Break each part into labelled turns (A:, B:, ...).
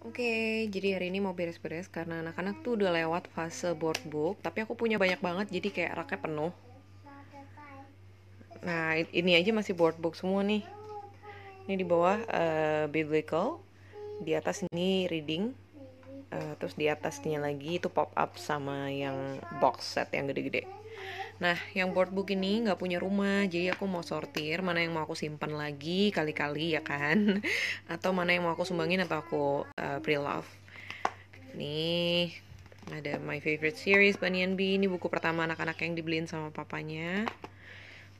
A: Oke, okay, jadi hari ini mau beres-beres karena anak-anak tuh udah lewat fase board book, tapi aku punya banyak banget jadi kayak raknya penuh. Nah, ini aja masih board book semua nih. Ini di bawah uh, biblical, di atas ini reading, uh, terus di atasnya lagi itu pop up sama yang box set yang gede-gede Nah, yang board book ini nggak punya rumah, jadi aku mau sortir mana yang mau aku simpan lagi kali-kali ya kan, atau mana yang mau aku sumbangin atau aku uh, pre-love. Nih, ada my favorite series Bunny and Bee. Ini buku pertama anak-anak yang dibeliin sama papanya.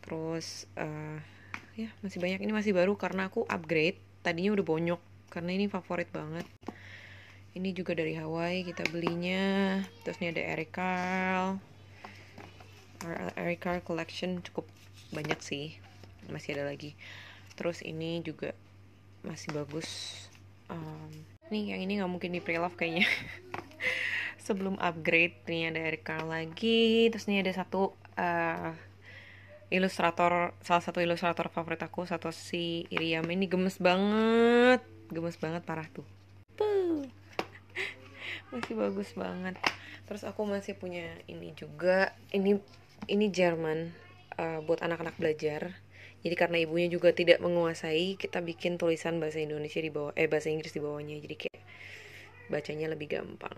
A: Terus, uh, ya masih banyak ini masih baru karena aku upgrade. Tadinya udah bonyok karena ini favorit banget ini juga dari Hawaii kita belinya terus ini ada Eric Carl Eric Carl collection cukup banyak sih masih ada lagi terus ini juga masih bagus um, nih yang ini nggak mungkin di pre kayaknya sebelum upgrade nih ada Eric Carl lagi terus ini ada satu uh, ilustrator salah satu ilustrator favorit aku Satu si Iriam ini gemes banget gemes banget parah tuh masih bagus banget terus aku masih punya ini juga ini ini Jerman uh, buat anak-anak belajar jadi karena ibunya juga tidak menguasai kita bikin tulisan bahasa Indonesia di bawah eh bahasa Inggris di bawahnya jadi kayak bacanya lebih gampang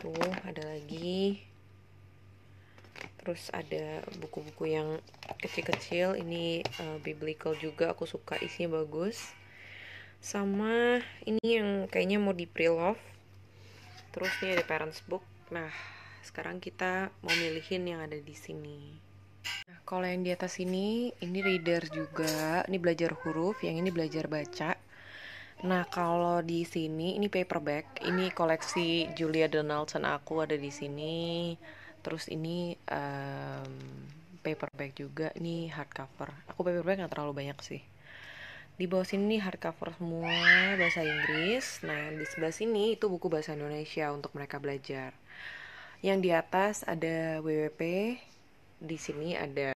A: tuh ada lagi terus ada buku-buku yang kecil-kecil ini uh, biblical juga aku suka isinya bagus sama ini yang kayaknya mau di pre Terus nih ada parents book. Nah, sekarang kita mau milihin yang ada di sini. Nah, kalau yang di atas ini, ini reader juga. Ini belajar huruf, yang ini belajar baca. Nah, kalau di sini ini paperback. Ini koleksi Julia Donaldson aku ada di sini. Terus ini um, paperback juga. Ini hardcover. Aku paperback nggak terlalu banyak sih di bawah sini hard cover semua bahasa Inggris. Nah, di sebelah sini itu buku bahasa Indonesia untuk mereka belajar. Yang di atas ada WWP, di sini ada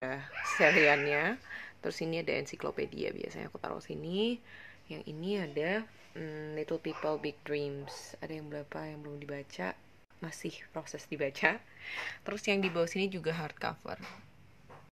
A: seriannya. Terus ini ada ensiklopedia biasanya aku taruh sini. Yang ini ada hmm, Little People Big Dreams. Ada yang berapa yang belum dibaca? Masih proses dibaca. Terus yang di bawah sini juga hardcover.